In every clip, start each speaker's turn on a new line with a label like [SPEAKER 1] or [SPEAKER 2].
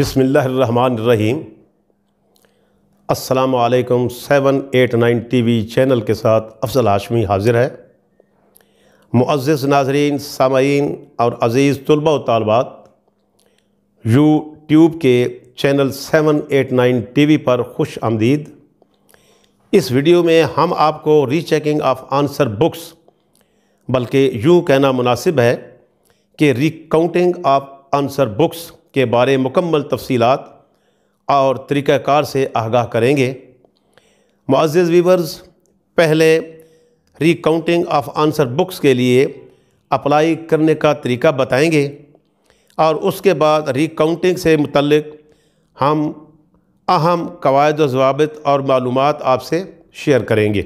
[SPEAKER 1] बिसमीम असलकम seven eight nine T V channel के साथ अफजल हाशमी हाजिर है मुआज़ नाजरीन सामीन और अज़ीज़ तलबा यू ट्यूब के channel seven eight nine T V पर खुश आमदीद इस वीडियो में हम आपको रीचेकिंग ऑफ आंसर बुक्स बल्कि यूँ कहना मुनासिब है कि रिकाउंटिंग ऑफ आंसर बुक्स के बारे मुकम्मल तफसीत और तरीक़ाकार से आगाह करेंगे मुआज़ वीवर्स पहले रिकाउंटिंग ऑफ आंसर बुक्स के लिए अप्लाई करने का तरीका बताएंगे और उसके बाद रिकाउंटिंग से मुतलक हम अहम कवायद जवाबत और मालूम आपसे शेयर करेंगे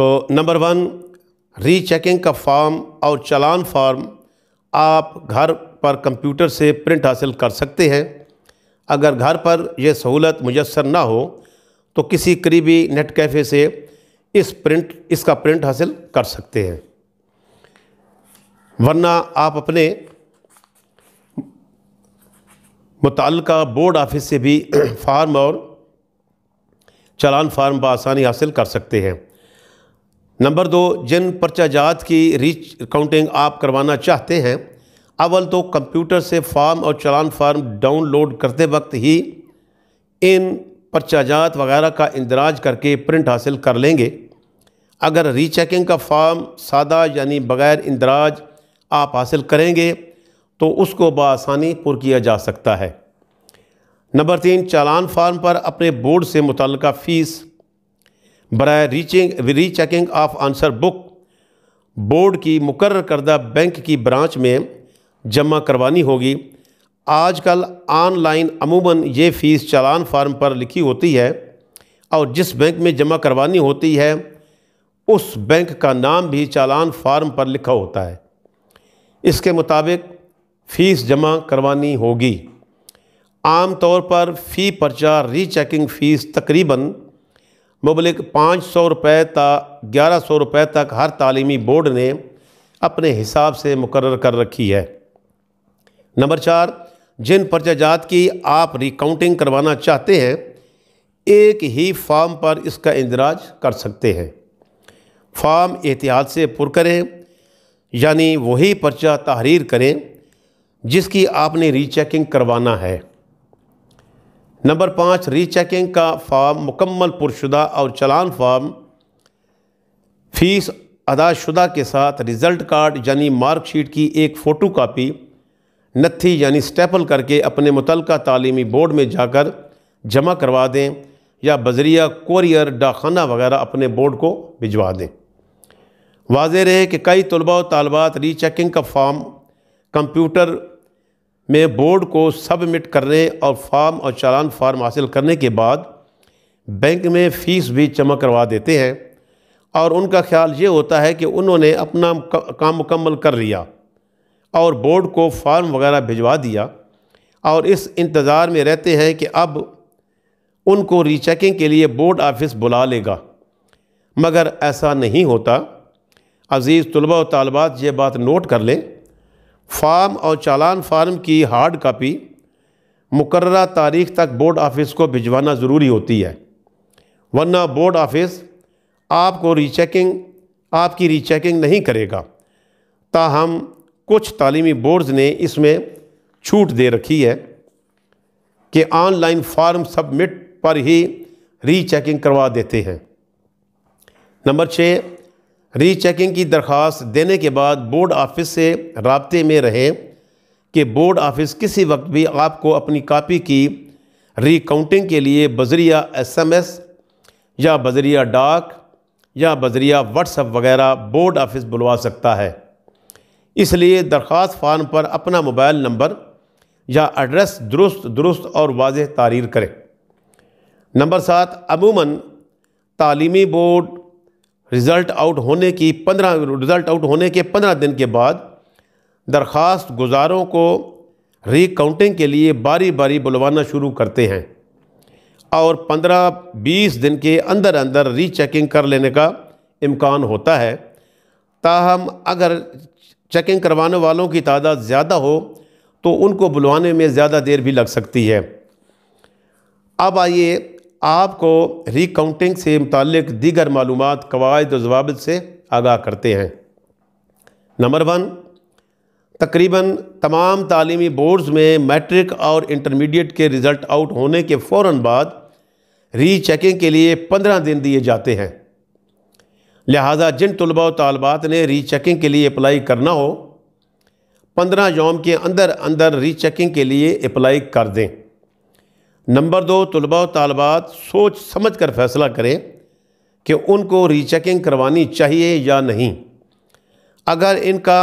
[SPEAKER 1] तो नंबर वन री चेकिंग का फॉर्म और चलान फॉर्म आप घर पर कंप्यूटर से प्रिंट हासिल कर सकते हैं अगर घर पर यह सहूलत मुयसर ना हो तो किसी करीबी नेट कैफ़े से इस प्रिंट इसका प्रिंट हासिल कर सकते हैं वरना आप अपने मुतल बोर्ड ऑफिस से भी फार्म और चालान फार्म बसानी हासिल कर सकते हैं नंबर दो जिन पर्चा जात की रीच काउंटिंग आप करवाना चाहते हैं अवल तो कंप्यूटर से फार्म और चलान फार्म डाउनलोड करते वक्त ही इन पर्चाजात वगैरह का इंदराज करके प्रिंट हासिल कर लेंगे अगर रीचेकिंग का फार्म सादा यानी बग़ैर इंदराज आप हासिल करेंगे तो उसको बसानी पुर किया जा सकता है नंबर तीन चालान फार्म पर अपने बोर्ड से मुतल फ़ीस बरए रीचिंग rechecking of answer book board की मुकर करदा बैंक की ब्रांच में जमा करवानी होगी आजकल ऑनलाइन अमूमन ये फ़ीस चालान फार्म पर लिखी होती है और जिस बैंक में जमा करवानी होती है उस बैंक का नाम भी चालान फार्म पर लिखा होता है इसके मुताबिक फ़ीस जमा करवानी होगी आम तौर पर फ़ी पर्चा रीचेकिंग फ़ीस तकरीबन मुबलिक पाँच सौ रुपये ता ग्यारह सौ रुपये तक हर तालीमी बोर्ड ने अपने हिसाब से मुकर कर रखी है नंबर चार जिन जात की आप रिकाउंटिंग करवाना चाहते हैं एक ही फॉर्म पर इसका इंदराज कर सकते हैं फॉर्म एहतियात से पुर करें यानी वही पर्चा तहरीर करें जिसकी आपने रीचेकिंग करवाना है नंबर पाँच रीचेकिंग का फॉर्म मुकम्मल पुरशुदा और चलान फार्म फीस अदाशुदा के साथ रिज़ल्ट कार्ड यानी मार्कशीट की एक फ़ोटो कापी नत्थी यानी स्टेपल करके अपने मुतल तालीमी बोर्ड में जाकर जमा करवा दें या बजरिया कोरियर डाखाना वगैरह अपने बोर्ड को भिजवा दें वाज रहे कि कई तलबा और तालबात री चेकिंग का फॉर्म कंप्यूटर में बोर्ड को सबमिट करने और फार्म और चालान फार्म हासिल करने के बाद बैंक में फ़ीस भी जमा करवा देते हैं और उनका ख्याल ये होता है कि उन्होंने अपना काम मुकम्मल कर लिया और बोर्ड को फॉर्म वगैरह भिजवा दिया और इस इंतज़ार में रहते हैं कि अब उनको रीचेकिंग के लिए बोर्ड ऑफिस बुला लेगा मगर ऐसा नहीं होता अज़ीज़ तलबा वालबात ये बात नोट कर लें फार्म और चालान फार्म की हार्ड कापी मुकर तारीख तक बोर्ड ऑफिस को भिजवाना ज़रूरी होती है वरना बोर्ड ऑफिस आपको रीचेकिंग आपकी रीचेकिंग नहीं करेगा ताहम कुछ तालीमी बोर्ड्स ने इसमें छूट दे रखी है कि ऑनलाइन फॉर्म सबमिट पर ही री चेकिंग करवा देते हैं नंबर छः री चेकिंग की दरख्वास्त देने के बाद बोर्ड ऑफिस से रबते में रहें कि बोर्ड ऑफिस किसी वक्त भी आपको अपनी कापी की रिकाउंटिंग के लिए बजरिया एसएमएस या बजरिया डाक या बजरिया व्हाट्सएप वगैरह बोर्ड ऑफिस बुलवा सकता है इसलिए दरख्वास्त फ़ार्म पर अपना मोबाइल नंबर या एड्रेस दुरुस्त दुरुस्त और वाज तारीर करें नंबर सात अमूमन तालीमी बोर्ड रिज़ल्ट आउट होने की पंद्रह रिज़ल्ट आउट होने के पंद्रह दिन के बाद दरख्वास्त गुजारों को रिकाउंटिंग के लिए बारी बारी बुलवाना शुरू करते हैं और पंद्रह बीस दिन के अंदर अंदर रीचेकिंग कर लेने का इम्कान होता है ताहम अगर चेकिंग करवाने वालों की तादाद ज़्यादा हो तो उनको बुलवाने में ज़्यादा देर भी लग सकती है अब आइए आपको रिकाउंटिंग से मुतक दीगर मालूम कवायद और जवाब से आगाह करते हैं नंबर वन तकरीबन तमाम तालीमी बोर्ड्स में मैट्रिक और इंटरमीडिएट के रिज़ल्ट आउट होने के फ़ौर बाद री चेकिंग के लिए पंद्रह दिन दिए जाते हैं लिहाजा जिन तलबा तलबात ने री चेकिंग के लिए अप्लाई करना हो पंद्रह योम के अंदर अंदर री चेकिंग के लिए अप्लाई कर दें नंबर दो तलबा तलबात सोच समझ कर फैसला करें कि उनको री चेकिंग करवानी चाहिए या नहीं अगर इनका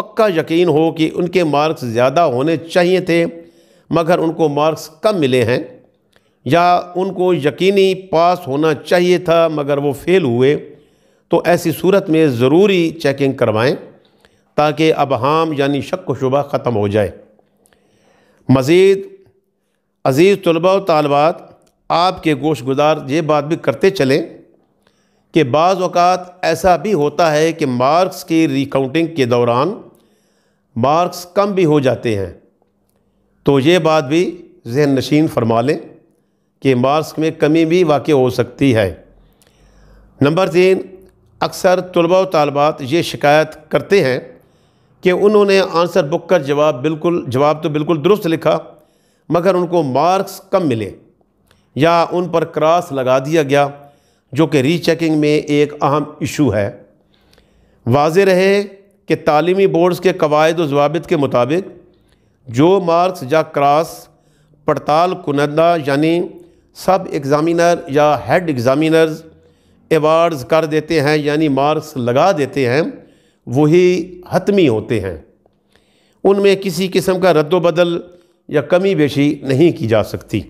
[SPEAKER 1] पक्का यकीन हो कि उनके मार्क्स ज़्यादा होने चाहिए थे मगर उनको मार्क्स कम मिले हैं या उनको यकीनी पास होना चाहिए था मगर वो फेल हुए तो ऐसी सूरत में ज़रूरी चेकिंग करवाएँ ताकि अब हाम यानी शक व शुबा ख़त्म हो जाए मज़ीद अज़ीज़ तलबा तलबात आपके गोश गुजार ये बात भी करते चलें कि बाज़ अवत ऐसा भी होता है कि मार्क्स की रिकाउंटिंग के दौरान मार्क्स कम भी हो जाते हैं तो ये बात भी जहन नशीन फरमा लें कि मार्क्स में कमी भी वाक़ हो सकती है नंबर तीन अक्सर तलबा तलबात ये शिकायत करते हैं कि उन्होंने आंसर बुक कर जवाब बिल्कुल जवाब तो बिल्कुल दुरुस्त लिखा मगर उनको मार्क्स कम मिले या उन पर क्रॉस लगा दिया गया जो कि रीचेकिंग में एक अहम इशू है वाज रहे कि तालीमी बोर्ड्स के कवायद जवाब के मुताबिक जो मार्क्स या क्रॉस पड़ताल कुनंदा यानी सब एग्ज़ामिनर या हेड एग्ज़ामिनर्स एवार्ड्स कर देते हैं यानी मार्क्स लगा देते हैं वही हतमी होते हैं उनमें किसी किस्म का रद्दबदल या कमी बेशी नहीं की जा सकती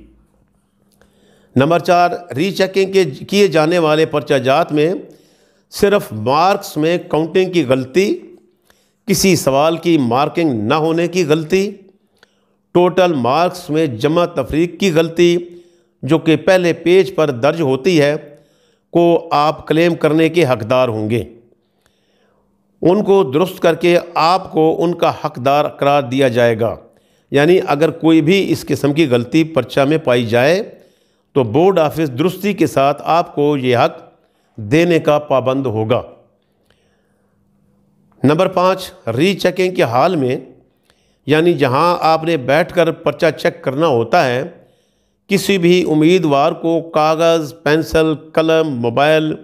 [SPEAKER 1] नंबर चार रीचेकिंग के किए जाने वाले पर्चाजात में सिर्फ मार्क्स में काउंटिंग की गलती किसी सवाल की मार्किंग ना होने की गलती टोटल मार्क्स में जमा तफरीक की गलती जो कि पहले पेज पर दर्ज होती है को आप क्लेम करने के हकदार होंगे उनको दुरुस्त करके आपको उनका हकदार करार दिया जाएगा यानी अगर कोई भी इस किस्म की गलती पर्चा में पाई जाए तो बोर्ड ऑफिस दुरुस्ती के साथ आपको ये हक देने का पाबंद होगा नंबर पाँच री चेकिंग के हाल में यानी जहां आपने बैठकर पर्चा चेक करना होता है किसी भी उम्मीदवार को कागज़ पेंसिल कलम मोबाइल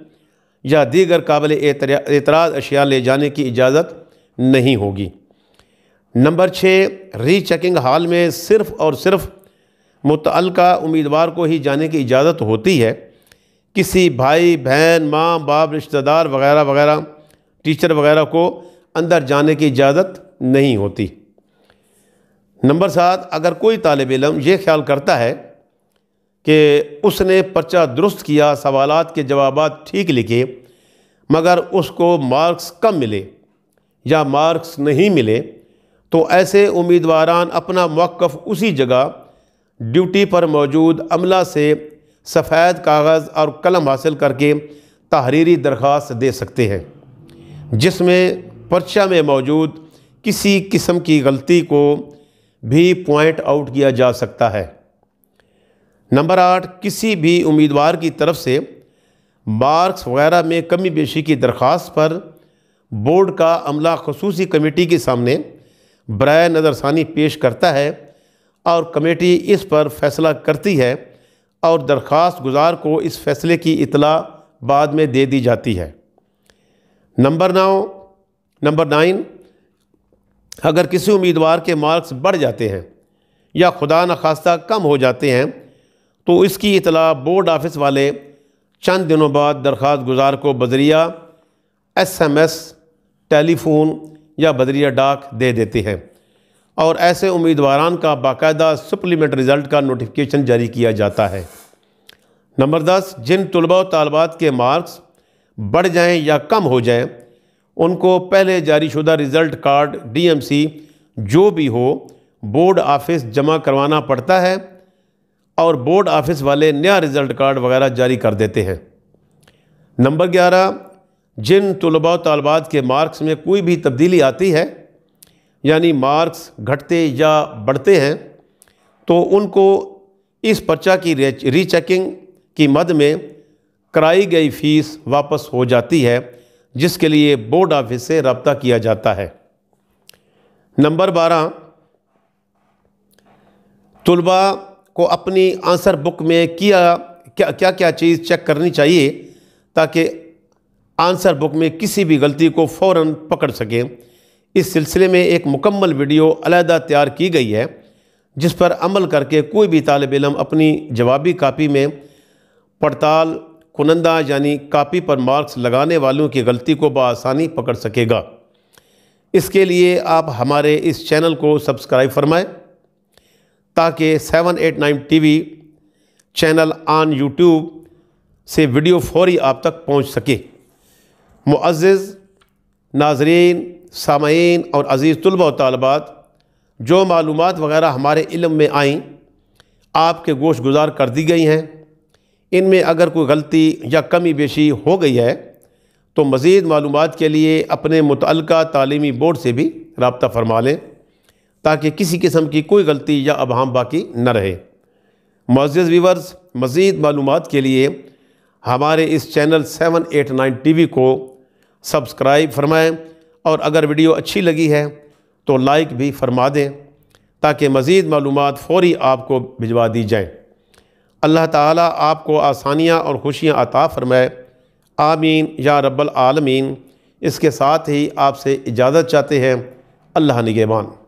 [SPEAKER 1] या दीगर काबिल एतराज़ अशिया ले जाने की इजाज़त नहीं होगी नंबर छः री चेकिंग हाल में सिर्फ़ और सिर्फ मुतल उम्मीदवार को ही जाने की इजाज़त होती है किसी भाई बहन माँ बाप रिश्तेदार वगैरह वगैरह टीचर वगैरह को अंदर जाने की इजाज़त नहीं होती नंबर सात अगर कोई तालब इलम ये ख्याल करता है कि उसने पर्चा दुरुस्त किया सवालात के जवाब ठीक लिखे मगर उसको मार्क्स कम मिले या मार्क्स नहीं मिले तो ऐसे उम्मीदवारान अपना मौक़ उसी जगह ड्यूटी पर मौजूद अमला से सफ़ेद कागज़ और कलम हासिल करके तहरीरी दरख्वास्त दे सकते हैं जिसमें पर्चा में मौजूद किसी किस्म की गलती को भी पॉइंट आउट किया जा सकता है नंबर आठ किसी भी उम्मीदवार की तरफ से मार्क्स वगैरह में कमी बेशी की दरख्वास्त पर बोर्ड का अमला खसूस कमेटी के सामने बर नज़रसानी पेश करता है और कमेटी इस पर फैसला करती है और दरख्वास्त गुजार को इस फैसले की इतला बाद में दे दी जाती है नंबर नौ नंबर नाइन अगर किसी उम्मीदवार के मार्क्स बढ़ जाते हैं या खुदा न खास्ता कम हो जाते हैं तो इसकी इतला बोर्ड ऑफिस वाले चंद दिनों बाद दरख्वास्त गुजार को बदरिया एस एम एस टेलीफोन या बदरिया डाक दे देते हैं और ऐसे उम्मीदवारान का बाकायदा सप्लीमेंट रिज़ल्ट का नोटिफिकेशन जारी किया जाता है नंबर दस जिन तलबा तलबात के मार्क्स बढ़ जाएँ या कम हो जाएँ उनको पहले जारी शुदा रिज़ल्ट कार्ड सी जो भी हो बोर्ड ऑफिस जमा करवाना पड़ता है और बोर्ड ऑफिस वाले नया रिज़ल्ट कार्ड वगैरह जारी कर देते हैं नंबर ग्यारह जिन तलबा तलबात के मार्क्स में कोई भी तब्दीली आती है यानी मार्क्स घटते या बढ़ते हैं तो उनको इस पर्चा की रीचेकिंग की मद में कराई गई फ़ीस वापस हो जाती है जिसके लिए बोर्ड ऑफिस से रबता किया जाता है नंबर बारह तलबा को अपनी आंसर बुक में किया क्या क्या क्या चीज़ चेक करनी चाहिए ताकि आंसर बुक में किसी भी गलती को फ़ौर पकड़ सकें इस सिलसिले में एक मुकम्मल वीडियो अलहदा तैयार की गई है जिस पर अमल करके कोई भी तालब इलम अपनी जवाबी कापी में पड़ताल कुनंदा यानी कापी पर मार्क्स लगाने वालों की गलती को बसानी पकड़ सकेगा इसके लिए आप हमारे इस चैनल को सब्सक्राइब फ़रमाएँ ताकि seven eight nine T V channel on YouTube से वीडियो फौरी आप तक पहुँच सके मुआज़ नाजरीन सामयीन और अज़ीज़ तलबा तलबात जो मालूम वगैरह हमारे इलम में आई आपके गोश गुजार कर दी गई हैं इनमें अगर कोई गलती या कमी बेशी हो गई है तो मज़ीद मालूम के लिए अपने मुतल तालीमी बोर्ड से भी रबता फरमा लें ताकि किसी किस्म की कोई गलती या अबहम बाकी न रहे मोज़ वीवर्स मज़ीद मालूम के लिए हमारे इस channel seven eight nine T V को सब्सक्राइब फरमाएँ और अगर वीडियो अच्छी लगी है तो लाइक भी फरमा दें ताकि मज़ीद मालूम फ़ौरी आपको भिजवा दी जाएँ अल्लाह ताला आपको आसानियाँ और खुशियाँ अता फरमाए आमीन या रब्बल आलमीन इसके साथ ही आपसे इजाज़त चाहते हैं अल्लाह निगेबान